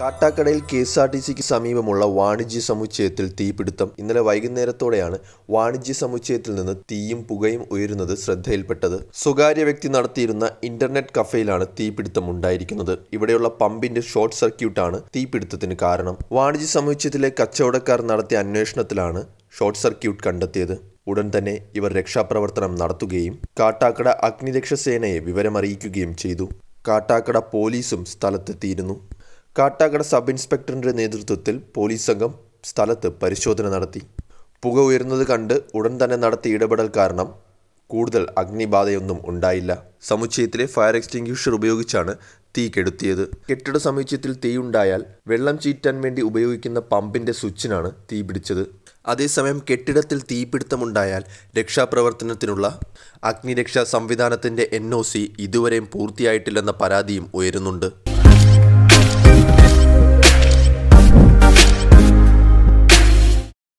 കാട്ടാക്കടയിൽ K S R T സിക്ക് സമീപമുള്ള വാണിജ്യ സമുച്ചയത്തിൽ തീപിടുത്തം ഇന്നലെ വൈകുന്നേരത്തോടെയാണ് വാണിജ്യ സമുച്ചയത്തിൽ നിന്ന് തീയും പുകയും ഉയരുന്നത് ശ്രദ്ധയിൽപ്പെട്ടത് സ്വകാര്യ വ്യക്തി നടത്തിയിരുന്ന ഇന്റർനെറ്റ് കഫേയിലാണ് തീപിടുത്തം ഉണ്ടായിരിക്കുന്നത് ഇവിടെയുള്ള പമ്പിന്റെ ഷോർട്ട് സർക്യൂട്ടാണ് തീപിടുത്തത്തിന് കാരണം വാണിജ്യ സമുച്ചയത്തിലെ കച്ചവടക്കാർ നടത്തിയ അന്വേഷണത്തിലാണ് ഷോർട്ട് സർക്യൂട്ട് കണ്ടെത്തിയത് ഉടൻ തന്നെ ഇവർ രക്ഷാപ്രവർത്തനം നടത്തുകയും കാട്ടാക്കട അഗ്നിരക്ഷാ സേനയെ വിവരമറിയിക്കുകയും ചെയ്തു കാട്ടാക്കട പോലീസും സ്ഥലത്തെത്തിയിരുന്നു കാട്ടാക്കട സബ് ഇൻസ്പെക്ടറിന്റെ നേതൃത്വത്തിൽ പോലീസ് സംഘം സ്ഥലത്ത് പരിശോധന നടത്തി പുക ഉയരുന്നത് കണ്ട് ഉടൻ തന്നെ നടത്തിയ ഇടപെടൽ കാരണം കൂടുതൽ അഗ്നിബാധയൊന്നും ഉണ്ടായില്ല സമുച്ചയത്തിലെ ഫയർ എക്സ്റ്റിംഗ്വിഷർ ഉപയോഗിച്ചാണ് തീ കെടുത്തിയത് കെട്ടിട സമുച്ചയത്തിൽ തീയുണ്ടായാൽ വെള്ളം ചീറ്റാൻ വേണ്ടി ഉപയോഗിക്കുന്ന പമ്പിന്റെ സ്വിച്ചിനാണ് തീ പിടിച്ചത് അതേസമയം കെട്ടിടത്തിൽ തീപിടുത്തമുണ്ടായാൽ രക്ഷാപ്രവർത്തനത്തിനുള്ള അഗ്നിരക്ഷാ സംവിധാനത്തിൻ്റെ എൻ ഒ സി ഇതുവരെയും പൂർത്തിയായിട്ടില്ലെന്ന പരാതിയും ഉയരുന്നുണ്ട്